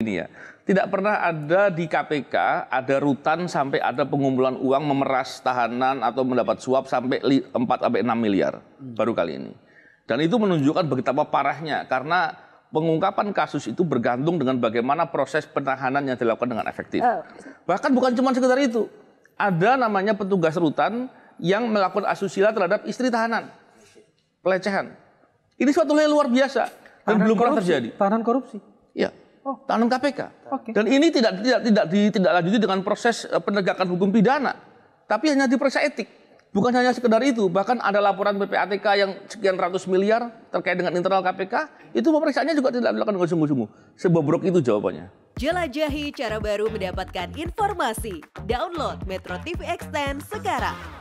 ini ya. Tidak pernah ada di KPK ada rutan sampai ada pengumpulan uang memeras tahanan atau mendapat suap sampai 4 sampai 6 miliar hmm. baru kali ini. Dan itu menunjukkan betapa parahnya karena pengungkapan kasus itu bergantung dengan bagaimana proses penahanan yang dilakukan dengan efektif. Oh. Bahkan bukan cuma sekedar itu. Ada namanya petugas rutan yang melakukan asusila terhadap istri tahanan. Pelecehan. Ini suatu hal yang luar biasa dan tahanan belum korupsi. terjadi. Tahanan korupsi. Ya. Oh. Tanam KPK. Okay. Dan ini tidak tidak tidak ditindaklanjuti dengan proses eh, penegakan hukum pidana, tapi hanya diperiksa etik. Bukan hanya sekedar itu, bahkan ada laporan BPATK yang sekian ratus miliar terkait dengan internal KPK, itu pemeriksaannya juga tidak dilakukan dengan sungguh-sungguh. Sebobrok itu jawabannya. Jelajahi cara baru mendapatkan informasi. Download Metro TV Extend sekarang.